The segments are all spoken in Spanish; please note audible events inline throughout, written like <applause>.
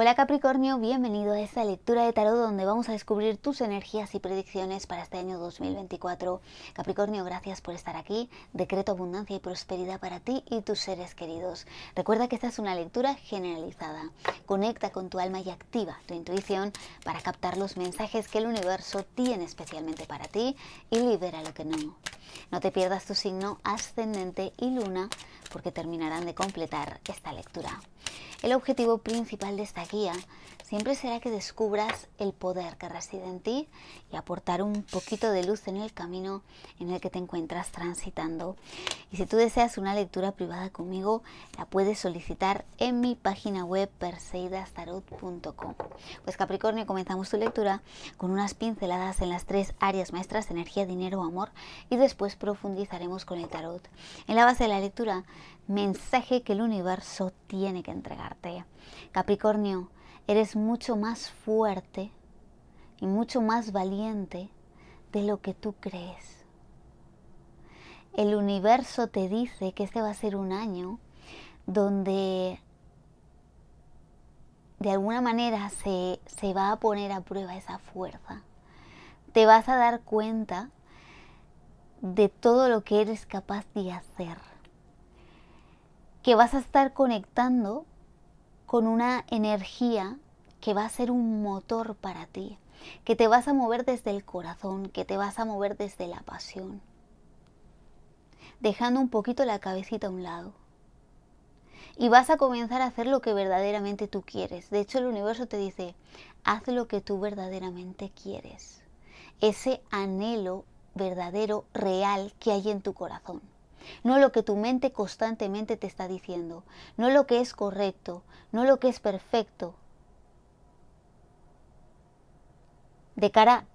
Hola Capricornio, bienvenido a esta lectura de tarot donde vamos a descubrir tus energías y predicciones para este año 2024. Capricornio, gracias por estar aquí. Decreto abundancia y prosperidad para ti y tus seres queridos. Recuerda que esta es una lectura generalizada. Conecta con tu alma y activa tu intuición para captar los mensajes que el universo tiene especialmente para ti y libera lo que no. No te pierdas tu signo ascendente y luna porque terminarán de completar esta lectura. El objetivo principal de esta guía siempre será que descubras el poder que reside en ti y aportar un poquito de luz en el camino en el que te encuentras transitando. Y si tú deseas una lectura privada conmigo, la puedes solicitar en mi página web perseidastarot.com. Pues Capricornio, comenzamos tu lectura con unas pinceladas en las tres áreas maestras, energía, dinero, amor, y después profundizaremos con el tarot. En la base de la lectura, mensaje que el universo tiene que entregarte. Capricornio, eres mucho más fuerte y mucho más valiente de lo que tú crees. El universo te dice que este va a ser un año donde de alguna manera se, se va a poner a prueba esa fuerza. Te vas a dar cuenta de todo lo que eres capaz de hacer. Que vas a estar conectando con una energía que va a ser un motor para ti, que te vas a mover desde el corazón, que te vas a mover desde la pasión, dejando un poquito la cabecita a un lado. Y vas a comenzar a hacer lo que verdaderamente tú quieres. De hecho, el universo te dice, haz lo que tú verdaderamente quieres. Ese anhelo verdadero, real que hay en tu corazón no lo que tu mente constantemente te está diciendo, no lo que es correcto, no lo que es perfecto. De cara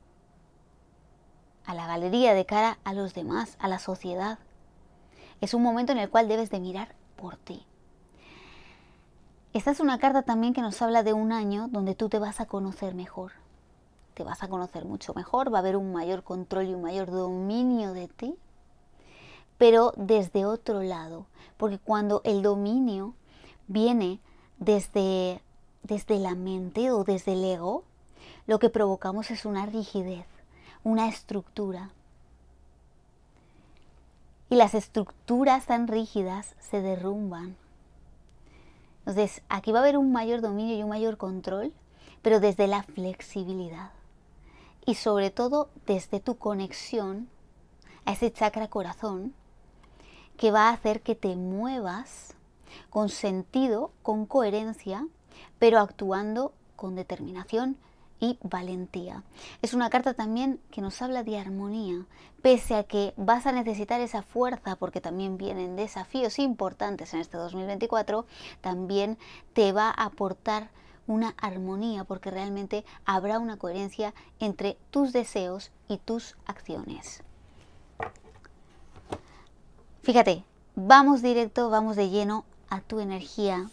a la galería, de cara a los demás, a la sociedad. Es un momento en el cual debes de mirar por ti. Esta es una carta también que nos habla de un año donde tú te vas a conocer mejor. Te vas a conocer mucho mejor, va a haber un mayor control y un mayor dominio de ti, pero desde otro lado, porque cuando el dominio viene desde, desde la mente o desde el ego, lo que provocamos es una rigidez, una estructura. Y las estructuras tan rígidas se derrumban. Entonces, aquí va a haber un mayor dominio y un mayor control, pero desde la flexibilidad. Y sobre todo desde tu conexión a ese chakra corazón, que va a hacer que te muevas con sentido, con coherencia, pero actuando con determinación y valentía. Es una carta también que nos habla de armonía, pese a que vas a necesitar esa fuerza porque también vienen desafíos importantes en este 2024, también te va a aportar una armonía porque realmente habrá una coherencia entre tus deseos y tus acciones. Fíjate, vamos directo, vamos de lleno a tu energía.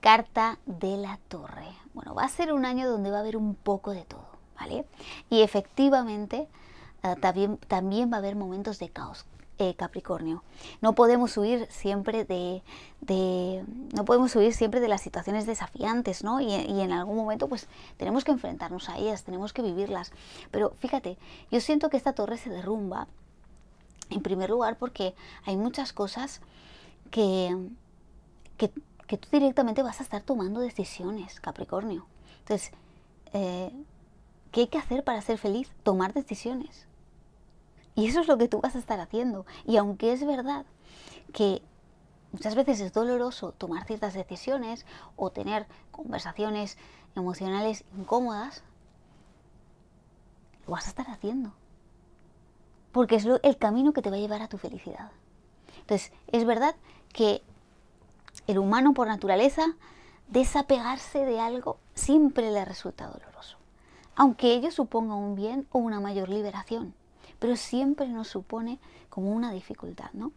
Carta de la Torre. Bueno, va a ser un año donde va a haber un poco de todo, ¿vale? Y efectivamente ah, también, va a haber momentos de caos. Eh, Capricornio. No podemos huir siempre de, no podemos siempre de las situaciones desafiantes, ¿no? Y, y, en algún momento, pues tenemos que enfrentarnos a ellas, tenemos que vivirlas. Pero fíjate, yo siento que esta torre se derrumba en primer lugar, porque hay muchas cosas que, que, tú directamente vas a estar tomando decisiones, Capricornio. Entonces, eh, ¿qué hay que hacer para ser feliz? Tomar decisiones. Y eso es lo que tú vas a estar haciendo. Y aunque es verdad que muchas veces es doloroso tomar ciertas decisiones o tener conversaciones emocionales incómodas, lo vas a estar haciendo porque es el camino que te va a llevar a tu felicidad. Entonces, es verdad que el humano por naturaleza, desapegarse de algo siempre le resulta doloroso, aunque ello suponga un bien o una mayor liberación, pero siempre nos supone como una dificultad, ¿no?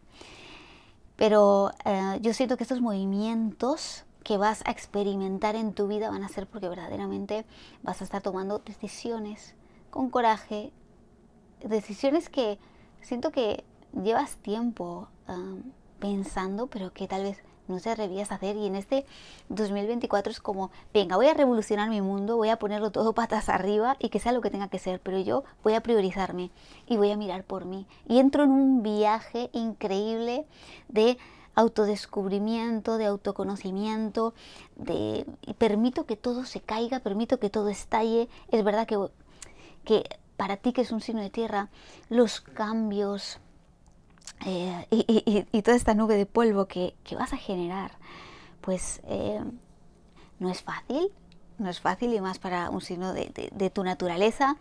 Pero eh, yo siento que estos movimientos que vas a experimentar en tu vida van a ser porque verdaderamente vas a estar tomando decisiones con coraje, decisiones que siento que llevas tiempo pensando, pero que tal vez no se atrevías a hacer. Y en este 2024 es como, venga, voy a revolucionar mi mundo, voy a ponerlo todo <laughs> patas arriba y que sea lo que tenga que ser, pero yo voy a priorizarme y voy a mirar por mí. Y entro en un viaje increíble de autodescubrimiento, de autoconocimiento, de permito que todo se caiga, permito que todo estalle. Es verdad que, que para ti que es un signo de tierra, los cambios eh, y, toda esta nube de polvo que, vas a generar, pues eh, no es fácil, no es fácil y más para un signo de, tu naturaleza,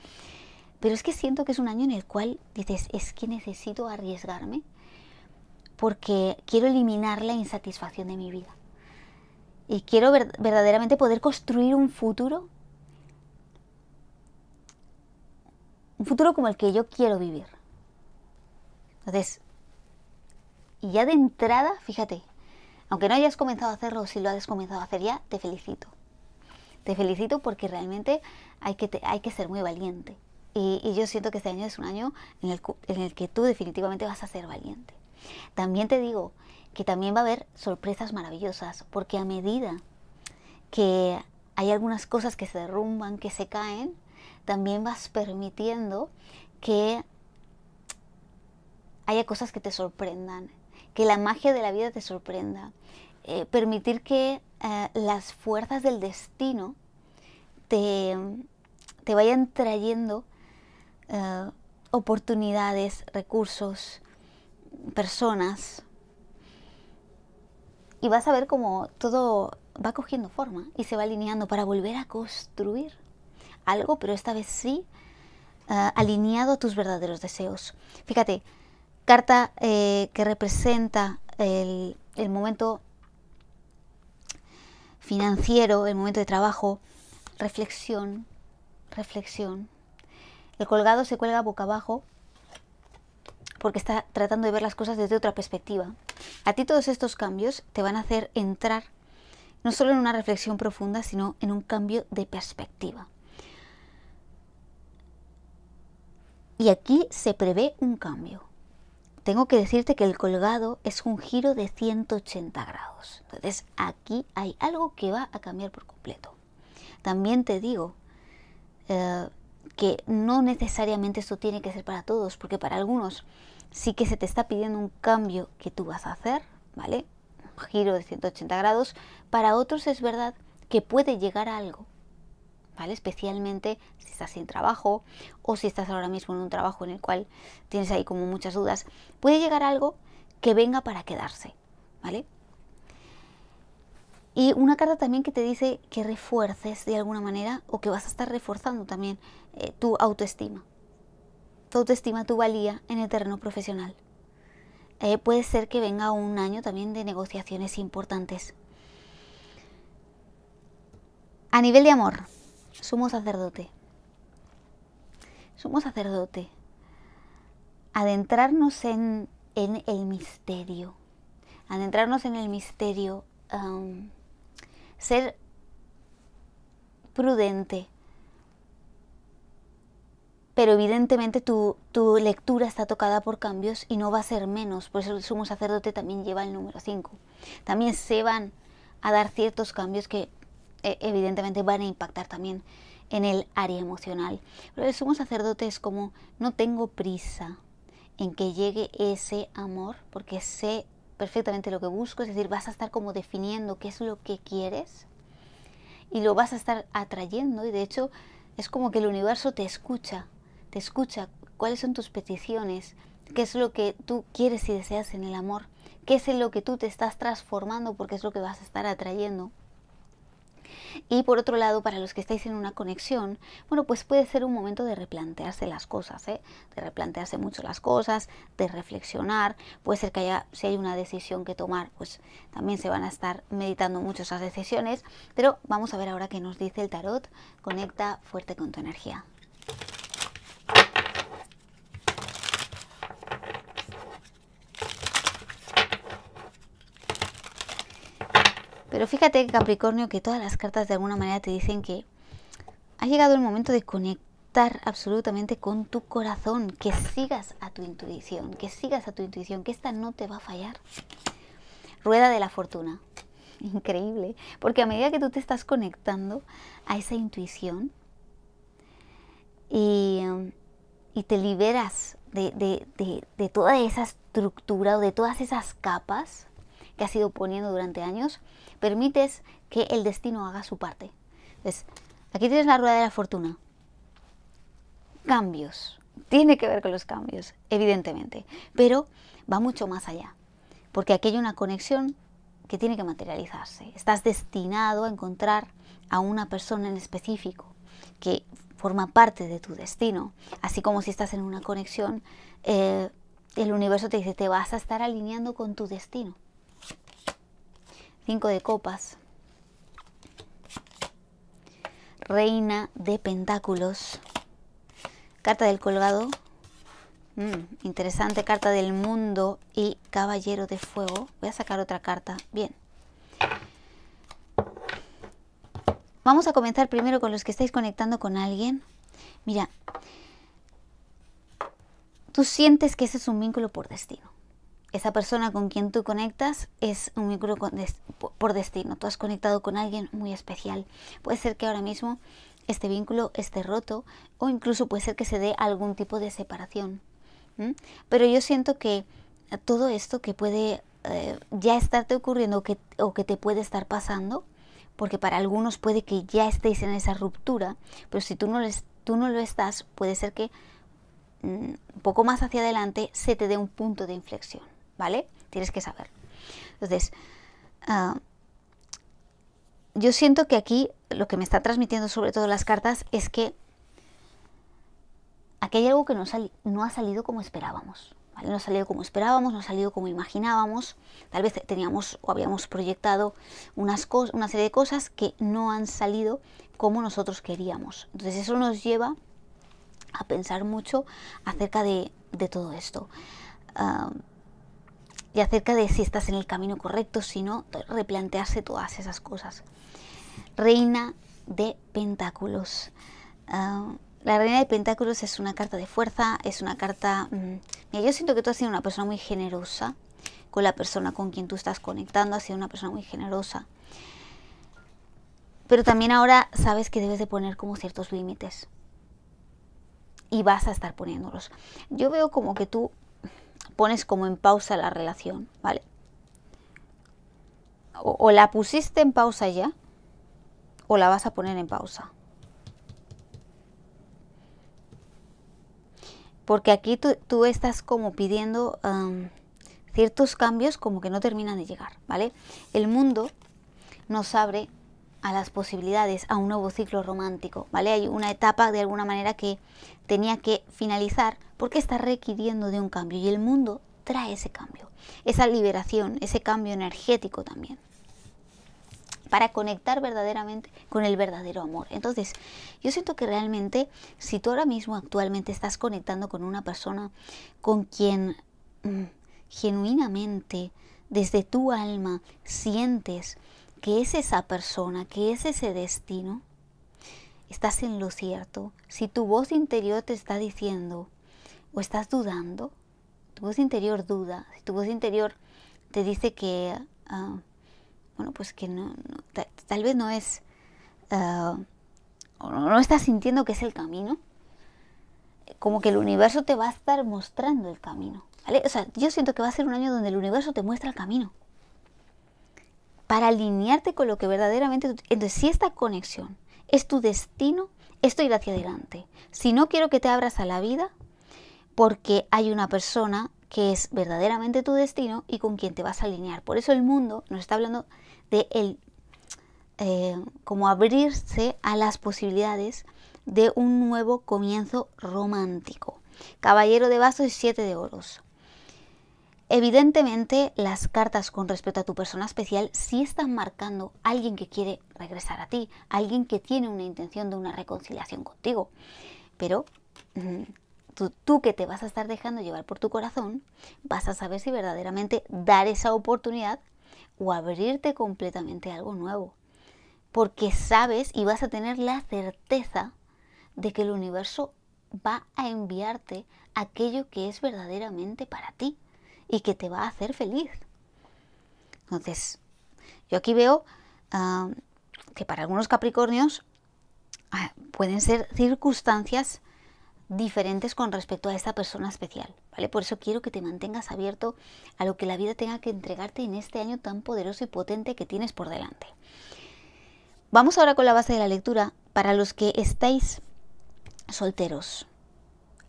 pero es que siento que es un año en el cual dices, es que necesito arriesgarme porque quiero eliminar la insatisfacción de mi vida y quiero verdaderamente poder construir un futuro un futuro como el que yo quiero vivir. Entonces, y ya de entrada, fíjate, aunque no hayas comenzado a hacerlo, si lo has comenzado a hacer ya, te felicito. Te felicito porque realmente hay que, hay que ser muy valiente. Y, yo siento que este año es un año en el que tú definitivamente vas a ser valiente. También te digo que también va a haber sorpresas maravillosas, porque a medida que hay algunas cosas que se derrumban, que se caen, también vas permitiendo que haya cosas que te sorprendan, que la magia de la vida te sorprenda. Eh, permitir que eh, las fuerzas del destino te, vayan trayendo eh, oportunidades, recursos, personas. Y vas a ver cómo todo va cogiendo forma y se va alineando para volver a construir algo, pero esta vez sí ah, alineado a tus verdaderos deseos. Fíjate, carta eh, que representa el, el momento financiero, el momento de trabajo, reflexión, reflexión. El colgado se cuelga boca abajo porque está tratando de ver las cosas desde otra perspectiva. A ti todos estos cambios te van a hacer entrar no solo en una reflexión profunda, sino en un cambio de perspectiva. Y aquí se prevé un cambio. Tengo que decirte que el colgado es un giro de 180 grados. Entonces aquí hay algo que va a cambiar por completo. También te digo eh, que no necesariamente esto tiene que ser para todos, porque para algunos sí que se te está pidiendo un cambio que tú vas a hacer, ¿vale? Un giro de 180 grados. Para otros es verdad que puede llegar a algo Especialmente si estás sin trabajo o si estás ahora mismo en un trabajo en el cual tienes ahí como muchas dudas, puede llegar algo que venga para quedarse, ¿vale? Y una carta también que te dice que refuerces de alguna manera o que vas a estar reforzando también eh, tu autoestima, tu autoestima, tu valía en el terreno profesional. Eh, puede ser que venga un año también de negociaciones importantes. A nivel de amor, sumo sacerdote. Sumo sacerdote. Adentrarnos en, el misterio. Adentrarnos en el misterio. ser prudente. Pero evidentemente tu, tu, lectura está tocada por cambios y no va a ser menos. Por eso el sumo sacerdote también lleva el número 5. También se van a dar ciertos cambios que e, evidentemente van a impactar también en el área emocional. Pero el sumo sacerdote es como, no tengo prisa en que llegue ese amor, porque sé perfectamente lo que busco, es decir, vas a estar como definiendo qué es lo que quieres y lo vas a estar atrayendo y de hecho es como que el universo te escucha, te escucha cuáles son tus peticiones, qué es lo que tú quieres y deseas en el amor, qué es en lo que tú te estás transformando porque es lo que vas a estar atrayendo. Y por otro lado, para los que estáis en una conexión, bueno, pues puede ser un momento de replantearse las cosas, ¿eh? de replantearse mucho las cosas, de reflexionar. Puede ser que haya, si hay una decisión que tomar, pues también se van a estar meditando mucho esas decisiones. Pero vamos a ver ahora qué nos dice el tarot. Conecta fuerte con tu energía. Pero fíjate, Capricornio, que todas las cartas de alguna manera te dicen que ha llegado el momento de conectar absolutamente con tu corazón, que sigas a tu intuición, que sigas a tu intuición, que esta no te va a fallar. Rueda de la fortuna. <laughs> Increíble, porque a medida que tú te estás conectando a esa intuición y, um, te liberas de, de toda esa estructura o de todas esas capas, que has ido poniendo durante años, permites que el destino haga su parte. Entonces, aquí tienes la rueda de la fortuna. Cambios. Tiene que ver con los cambios, evidentemente, pero va mucho más allá, porque aquí hay una conexión que tiene que materializarse. Estás destinado a encontrar a una persona en específico que forma parte de tu destino, así como si estás en una conexión, eh, el universo te dice, te vas a estar alineando con tu destino. 5 de copas, reina de pentáculos, carta del colgado, mm, interesante carta del mundo y caballero de fuego. Voy a sacar otra carta, bien. Vamos a comenzar primero con los que estáis conectando con alguien. Mira, tú sientes que ese es un vínculo por destino esa persona con quien tú conectas es un vínculo por destino. Tú has conectado con alguien muy especial. Puede ser que ahora mismo este vínculo esté roto o incluso puede ser que se dé algún tipo de separación. Pero yo siento que todo esto que puede eh, ya estarte ocurriendo o que, o que te puede estar pasando, porque para algunos puede que ya estéis en esa ruptura, pero si tú no, les, tú no lo estás, puede ser que un mm, poco más hacia adelante se te dé un punto de inflexión. ¿vale? Tienes que saber. Entonces, ah, yo siento que aquí lo que me está transmitiendo sobre todo las cartas es que aquí hay algo que no, ha salido como esperábamos. No ha salido como esperábamos, no ha salido como imaginábamos. Tal vez teníamos o habíamos proyectado una serie de cosas que no han salido como nosotros queríamos. Entonces eso nos lleva a pensar mucho acerca de, todo esto. Ah, y acerca de si estás en el camino correcto, si no, replantearse todas esas cosas. Reina de Pentáculos. Ah, la Reina de Pentáculos es una carta de fuerza, es una carta... Mm, mira, yo siento que tú has sido una persona muy generosa con la persona con quien tú estás conectando, has sido una persona muy generosa. Pero también ahora sabes que debes de poner como ciertos límites. Y vas a estar poniéndolos. Yo veo como que tú pones como en pausa la relación, ¿vale? O, la pusiste en pausa ya, o la vas a poner en pausa. Porque aquí tú, estás como pidiendo um, ciertos cambios como que no terminan de llegar, ¿vale? El mundo nos abre a las posibilidades, a un nuevo ciclo romántico, ¿vale? Hay una etapa de alguna manera que tenía que finalizar porque está requiriendo de un cambio y el mundo trae ese cambio, esa liberación, ese cambio energético también para conectar verdaderamente con el verdadero amor. Entonces, yo siento que realmente, si tú ahora mismo actualmente estás conectando con una persona con quien mm, genuinamente, desde tu alma, sientes ¿Qué es esa persona, que es ese destino, estás en lo cierto. Si tu voz interior te está diciendo o estás dudando, tu voz interior duda, si tu voz interior te dice que, ah, bueno, pues que no, tal, vez no es, ah, o no, estás sintiendo que es el camino, como que el universo te va a estar mostrando el camino. O sea, yo siento que va a ser un año donde el universo te muestra el camino para alinearte con lo que verdaderamente... entonces, si esta conexión es tu destino, esto irá hacia adelante. Si no quiero que te abras a la vida, porque hay una persona que es verdaderamente tu destino y con quien te vas a alinear. Por eso el mundo nos está hablando de el, eh, como abrirse a las posibilidades de un nuevo comienzo romántico. Caballero de vasos y siete de oros. Evidentemente, las cartas con respecto a tu persona especial sí están marcando a alguien que quiere regresar a ti, alguien que tiene una intención de una reconciliación contigo. Pero mm, tú, tú, que te vas a estar dejando llevar por tu corazón, vas a saber si verdaderamente dar esa oportunidad o abrirte completamente a algo nuevo. Porque sabes y vas a tener la certeza de que el universo va a enviarte aquello que es verdaderamente para ti y que te va a hacer feliz. Entonces, yo aquí veo ah, que para algunos Capricornios ah, pueden ser circunstancias diferentes con respecto a esta persona especial, ¿vale? Por eso quiero que te mantengas abierto a lo que la vida tenga que entregarte en este año tan poderoso y potente que tienes por delante. Vamos ahora con la base de la lectura para los que estáis solteros.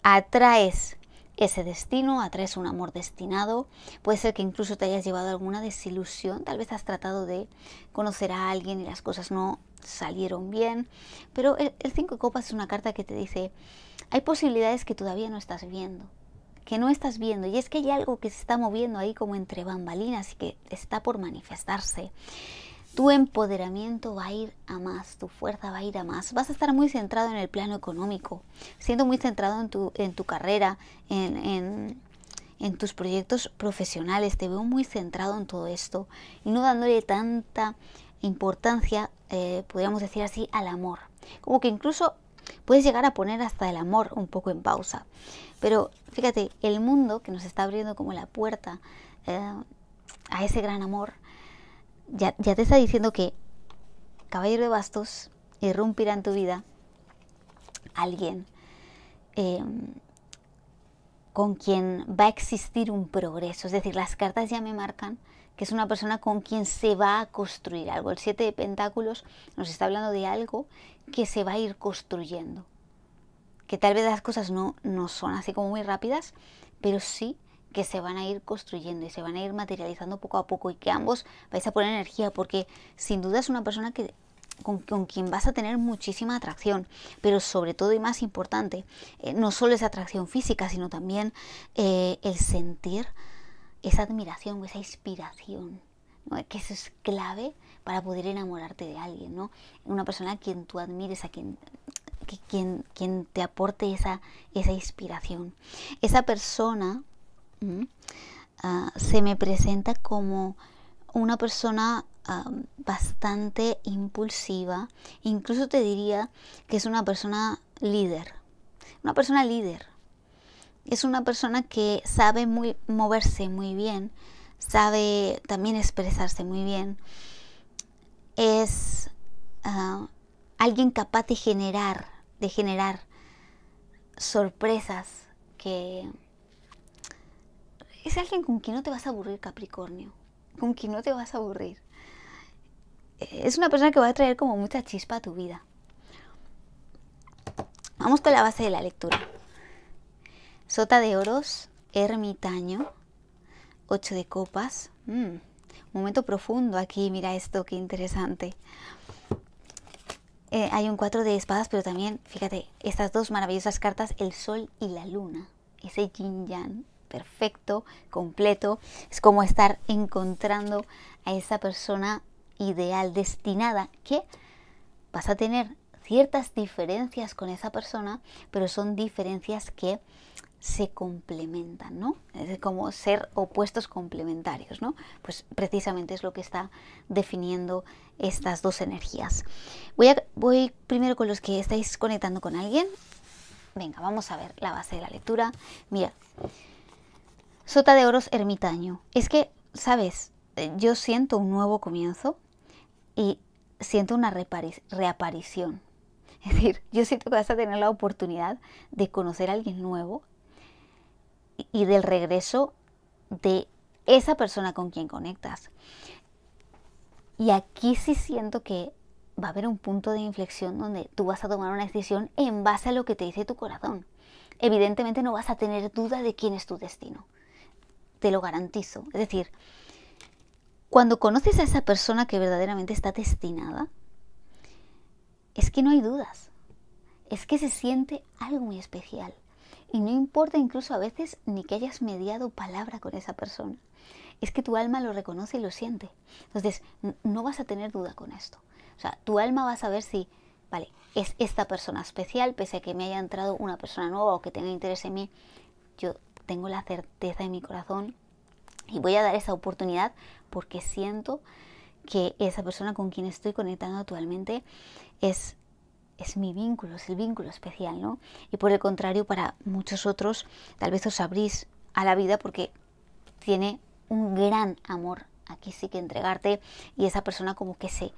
Atraes ese destino, atraes un amor destinado, puede ser que incluso te hayas llevado alguna desilusión, tal vez has tratado de conocer a alguien y las cosas no salieron bien, pero el cinco de copas es una carta que te dice, hay posibilidades que todavía no estás viendo, que no estás viendo. Y es que hay algo que se está moviendo ahí como entre bambalinas y que está por manifestarse tu empoderamiento va a ir a más, tu fuerza va a ir a más. Vas a estar muy centrado en el plano económico, siendo muy centrado en tu, en tu carrera, en, en, tus proyectos profesionales. Te veo muy centrado en todo esto y no dándole tanta importancia, eh, podríamos decir así, al amor. Como que incluso puedes llegar a poner hasta el amor un poco en pausa. Pero fíjate, el mundo que nos está abriendo como la puerta eh, a ese gran amor ya, te está diciendo que Caballero de Bastos irrumpirá en tu vida alguien em, con quien va a existir un progreso. Es decir, las cartas ya me marcan que es una persona con quien se va a construir algo. El siete de pentáculos nos está hablando de algo que se va a ir construyendo. Que tal vez las cosas no, no son así como muy rápidas, pero sí que se van a ir construyendo y se van a ir materializando poco a poco y que ambos vais a poner energía porque sin duda es una persona que con, quien vas a tener muchísima atracción, pero sobre todo y más importante, eh, no solo esa atracción física, sino también eh, el sentir esa admiración, esa inspiración, que eso es clave para poder enamorarte de alguien, ¿no? Una persona a quien tú admires, a quien, quien, quien te aporte esa, esa inspiración. Esa persona Ah, se me presenta como una persona ah, bastante impulsiva, incluso te diría que es una persona líder, una persona líder. Es una persona que sabe muy, moverse muy bien, sabe también expresarse muy bien. Es ah, alguien capaz de generar, de generar sorpresas que es alguien con quien no te vas a aburrir, Capricornio. Con quien no te vas a aburrir. Eh, es una persona que va a traer como mucha chispa a tu vida. Vamos con la base de la lectura. Sota de oros, ermitaño, ocho de copas. Mm, momento profundo aquí, mira esto, qué interesante. Eh, hay un cuatro de espadas, pero también, fíjate, estas dos maravillosas cartas, el sol y la luna. Ese yin yang perfecto, completo. Es como estar encontrando a esa persona ideal, destinada, que vas a tener ciertas diferencias con esa persona, pero son diferencias que se complementan, ¿no? Es como ser opuestos complementarios, ¿no? Pues precisamente es lo que está definiendo estas dos energías. Voy, a, voy primero con los que estáis conectando con alguien. Venga, vamos a ver la base de la lectura. Mira, Sota de Oros Ermitaño. Es que, ¿sabes? Eh, yo siento un nuevo comienzo y siento una reaparición. <laughs> Es decir, yo siento que vas a tener la oportunidad de conocer a alguien nuevo y del regreso de esa persona con quien conectas. Y aquí sí siento que va a haber un punto de inflexión donde tú vas a tomar una decisión en base a lo que te dice tu corazón. Evidentemente no vas a tener duda de quién es tu destino te lo garantizo. Es decir, cuando conoces a esa persona que verdaderamente está destinada, es que no hay dudas, es que se siente algo muy especial. Y no importa incluso a veces ni que hayas mediado palabra con esa persona. Es que tu alma lo reconoce y lo siente. Entonces, no vas a tener duda con esto. O sea, tu alma va a saber si, vale, es esta persona especial, pese a que me haya entrado una persona nueva o que tenga interés en mí. Yo tengo la certeza en mi corazón y voy a dar esa oportunidad porque siento que esa persona con quien estoy conectando actualmente es, es mi vínculo, es el vínculo especial, ¿no? Y por el contrario, para muchos otros, tal vez os abrís a la vida porque tiene un gran amor aquí sí que entregarte y esa persona como que se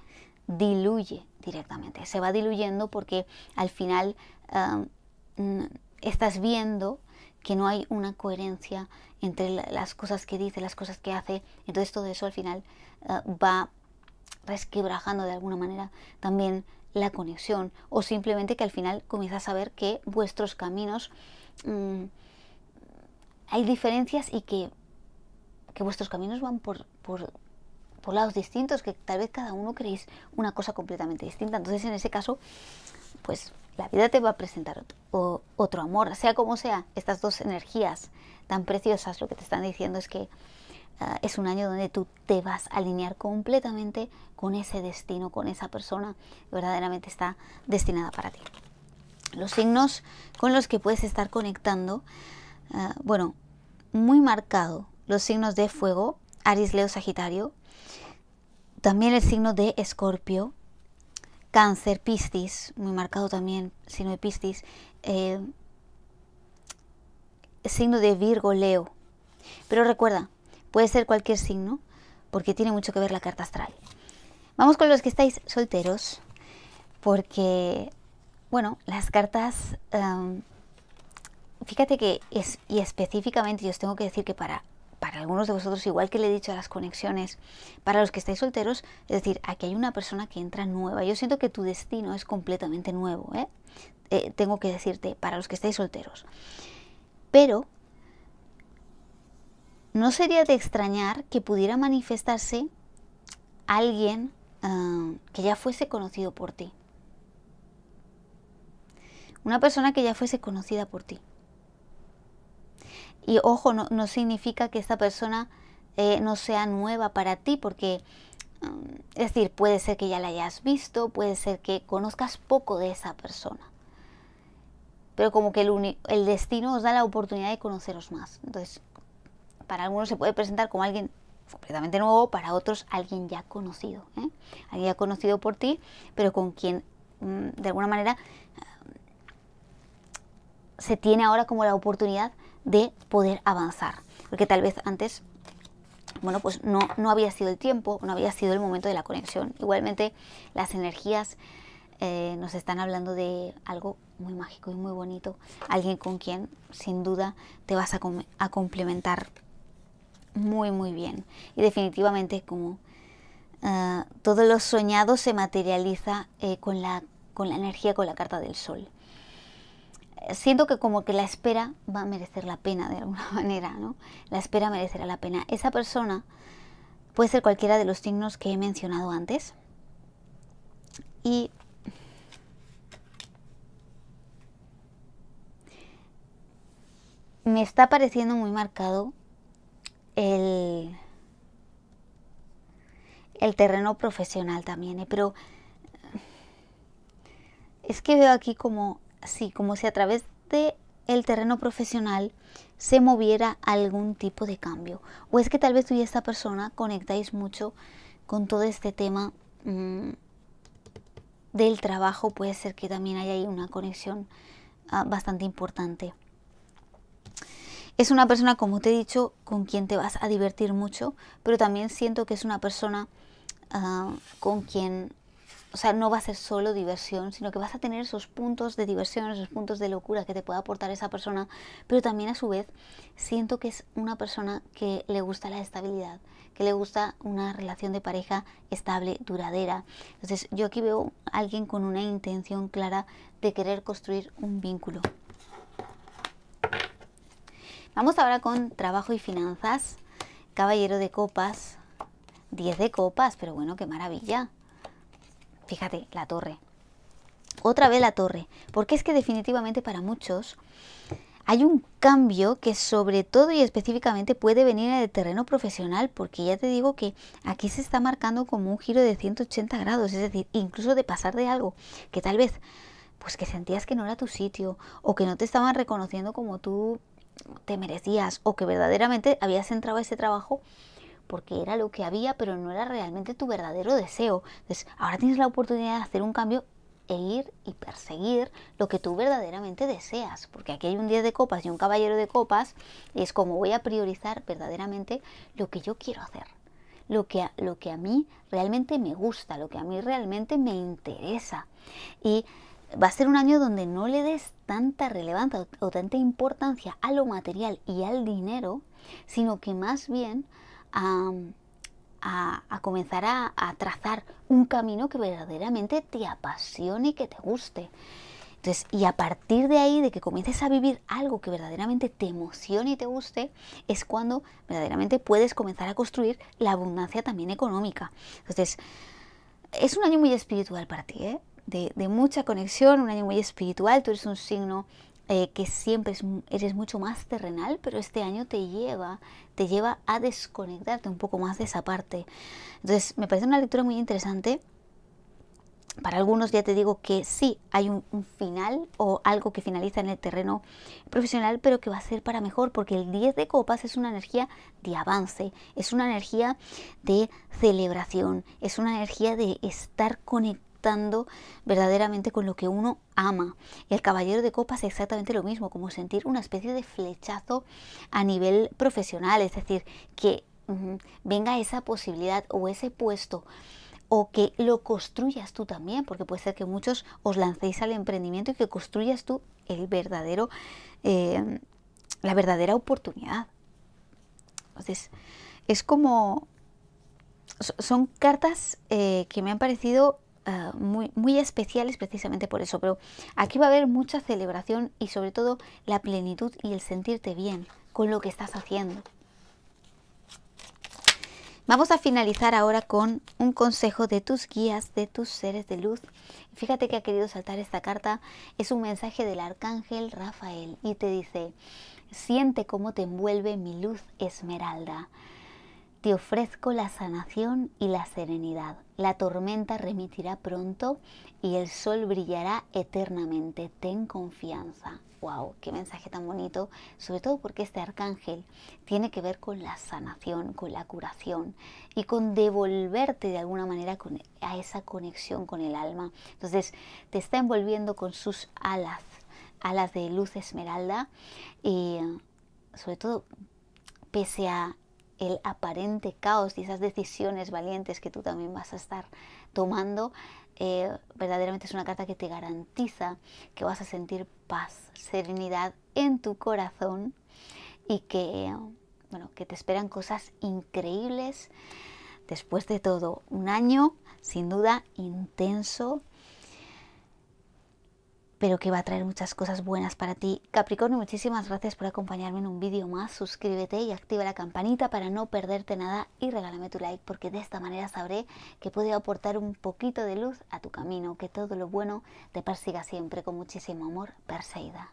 diluye directamente, se va diluyendo porque al final ah, mm, estás viendo que no hay una coherencia entre las cosas que dice, las cosas que hace. Entonces todo eso al final ah, va resquebrajando de alguna manera también la conexión o simplemente que al final comienzas a saber que vuestros caminos mm, hay diferencias y que, que vuestros caminos van por, por, por lados distintos, que tal vez cada uno creéis una cosa completamente distinta. Entonces en ese caso, pues la vida te va a presentar otro amor, sea como sea, estas dos energías tan preciosas lo que te están diciendo es que ah, es un año donde tú te vas a alinear completamente con ese destino, con esa persona que verdaderamente está destinada para ti. Los signos con los que puedes estar conectando, ah, bueno, muy marcado los signos de fuego, Aries, Leo, Sagitario, también el signo de Escorpio, Cáncer, pistis muy marcado también, signo de Piscis, eh, signo de Virgo, Leo. Pero recuerda, puede ser cualquier signo, porque tiene mucho que ver la carta astral. Vamos con los que estáis solteros, porque, bueno, las cartas... Em, fíjate que es, y específicamente yo os tengo que decir que para para algunos de vosotros, igual que le he dicho a las conexiones, para los que estáis solteros, es decir, aquí hay una persona que entra nueva. Yo siento que tu destino es completamente nuevo, ¿eh? Eh, tengo que decirte, para los que estáis solteros. Pero no sería de extrañar que pudiera manifestarse alguien ah, que ya fuese conocido por ti. Una persona que ya fuese conocida por ti. Y ojo, no, significa que esta persona eh, no sea nueva para ti, porque mm, es decir, puede ser que ya la hayas visto, puede ser que conozcas poco de esa persona. Pero como que el, destino os da la oportunidad de conoceros más. Entonces, para algunos se puede presentar como alguien completamente nuevo, para otros alguien ya conocido. ¿eh? Alguien ya conocido por ti, pero con quien mm, de alguna manera se tiene ahora como la oportunidad de poder avanzar, porque tal vez antes bueno, pues no, había sido el tiempo, no había sido el momento de la conexión. Igualmente, las energías eh, nos están hablando de algo muy mágico y muy bonito, alguien con quien sin duda te vas a, complementar muy, muy bien. Y definitivamente, como uh, todo lo soñado se materializa eh, con, la, con la energía, con la carta del sol siento que como que la espera va a merecer la pena de alguna <laughs> manera, ¿no? La espera merecerá la pena. Esa persona puede ser cualquiera de los signos que he mencionado antes. Y me está pareciendo muy marcado el, el terreno profesional también, ¿eh? pero es que veo aquí como Sí, como si a través de el terreno profesional se moviera algún tipo de cambio. O es que tal vez tú y esta persona conectáis mucho con todo este tema mm, del trabajo. Puede ser que también haya ahí una conexión ah, bastante importante. Es una persona, como te he dicho, con quien te vas a divertir mucho, pero también siento que es una persona ah, con quien o sea, no va a ser solo diversión, sino que vas a tener esos puntos de diversión, esos puntos de locura que te puede aportar esa persona, pero también a su vez siento que es una persona que le gusta la estabilidad, que le gusta una relación de pareja estable, duradera. Entonces yo aquí veo a alguien con una intención clara de querer construir un vínculo. Vamos ahora con trabajo y finanzas. Caballero de copas, 10 de copas, pero bueno, qué maravilla. Fíjate, la torre. Otra vez la torre, porque es que definitivamente para muchos hay un cambio que sobre todo y específicamente puede venir en el terreno profesional, porque ya te digo que aquí se está marcando como un giro de 180 grados, es decir, incluso de pasar de algo que tal vez pues que sentías que no era tu sitio o que no te estaban reconociendo como tú te merecías o que verdaderamente habías entrado a ese trabajo porque era lo que había, pero no era realmente tu verdadero deseo. Entonces, ahora tienes la oportunidad de hacer un cambio e ir y perseguir lo que tú verdaderamente deseas. Porque aquí hay un 10 de copas y un caballero de copas, y es como voy a priorizar verdaderamente lo que yo quiero hacer. Lo que, lo que a mí realmente me gusta, lo que a mí realmente me interesa. Y va a ser un año donde no le des tanta relevancia o tanta importancia a lo material y al dinero, sino que más bien a, comenzar a, trazar un camino que verdaderamente te apasione y que te guste. Entonces, y a partir de ahí, de que comiences a vivir algo que verdaderamente te emocione y te guste, es cuando verdaderamente puedes comenzar a construir la abundancia también económica. Entonces, es un año muy espiritual para ti, ¿eh? de, de mucha conexión, un año muy espiritual, tú eres un signo eh, que siempre eres mucho más terrenal, pero este año te lleva, te lleva a desconectarte un poco más de esa parte. Entonces, me parece una lectura muy interesante. Para algunos ya te digo que sí, hay un, un, final o algo que finaliza en el terreno profesional, pero que va a ser para mejor, porque el 10 de copas es una energía de avance, es una energía de celebración, es una energía de estar conectado verdaderamente con lo que uno ama. Y el caballero de copas es exactamente lo mismo, como sentir una especie de flechazo a nivel profesional, es decir, que venga esa posibilidad o ese puesto o que lo construyas tú también, porque puede ser que muchos os lancéis al emprendimiento y que construyas tú el verdadero, em, la verdadera oportunidad. Entonces, es como, son cartas eh, que me han parecido Ah, muy, muy especiales precisamente por eso. Pero aquí va a haber mucha celebración y sobre todo la plenitud y el sentirte bien con lo que estás haciendo. Vamos a finalizar ahora con un consejo de tus guías, de tus seres de luz. Fíjate que ha querido saltar esta carta. Es un mensaje del arcángel Rafael y te dice, siente cómo te envuelve mi luz esmeralda. Te ofrezco la sanación y la serenidad. La tormenta remitirá pronto y el sol brillará eternamente. Ten confianza. ¡Wow! ¡Qué mensaje tan bonito! Sobre todo porque este arcángel tiene que ver con la sanación, con la curación y con devolverte de alguna manera a esa conexión con el alma. Entonces, te está envolviendo con sus alas, alas de luz esmeralda y eh, sobre todo pese a el aparente caos y esas decisiones valientes que tú también vas a estar tomando, eh, verdaderamente es una carta que te garantiza que vas a sentir paz, serenidad en tu corazón y que, bueno, que te esperan cosas increíbles. Después de todo, un año sin duda intenso, pero que va a traer muchas cosas buenas para ti. Capricornio, muchísimas gracias por acompañarme en un vídeo más. Suscríbete y activa la campanita para no perderte nada y regálame tu like porque de esta manera sabré que puedo aportar un poquito de luz a tu camino, que todo lo bueno te persiga siempre con muchísimo amor, Perseida.